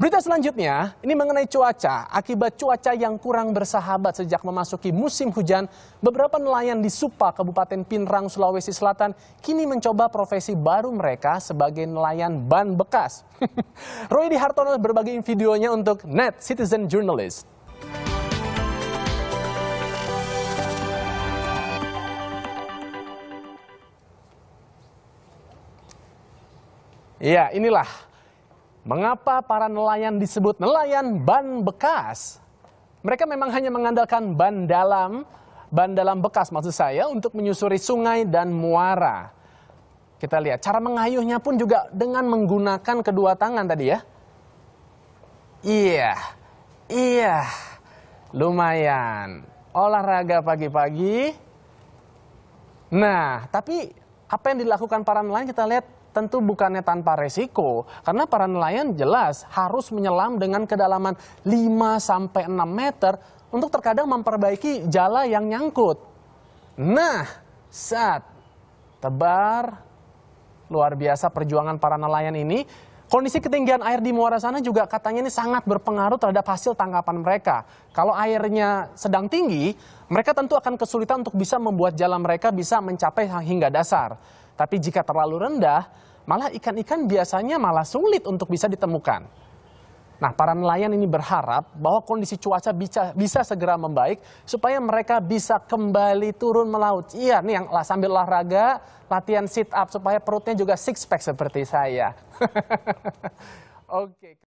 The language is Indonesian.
Berita selanjutnya, ini mengenai cuaca. Akibat cuaca yang kurang bersahabat sejak memasuki musim hujan, beberapa nelayan di Supa, Kabupaten Pinrang, Sulawesi Selatan, kini mencoba profesi baru mereka sebagai nelayan ban bekas. Roydi Hartono berbagi videonya untuk Net Citizen Journalist. Ya, inilah Mengapa para nelayan disebut nelayan ban bekas? Mereka memang hanya mengandalkan ban dalam, ban dalam bekas maksud saya untuk menyusuri sungai dan muara. Kita lihat cara mengayuhnya pun juga dengan menggunakan kedua tangan tadi ya. Iya. Iya. Lumayan. Olahraga pagi-pagi. Nah, tapi apa yang dilakukan para nelayan kita lihat tentu bukannya tanpa resiko karena para nelayan jelas harus menyelam dengan kedalaman 5 sampai 6 meter untuk terkadang memperbaiki jala yang nyangkut. Nah, saat tebar luar biasa perjuangan para nelayan ini Kondisi ketinggian air di muara sana juga katanya ini sangat berpengaruh terhadap hasil tangkapan mereka. Kalau airnya sedang tinggi, mereka tentu akan kesulitan untuk bisa membuat jalan mereka bisa mencapai hingga dasar. Tapi jika terlalu rendah, malah ikan-ikan biasanya malah sulit untuk bisa ditemukan. Nah, para nelayan ini berharap bahwa kondisi cuaca bisa, bisa segera membaik supaya mereka bisa kembali turun melaut. Iya, nih yang sambil olahraga, latihan sit up supaya perutnya juga six pack seperti saya. Oke. okay.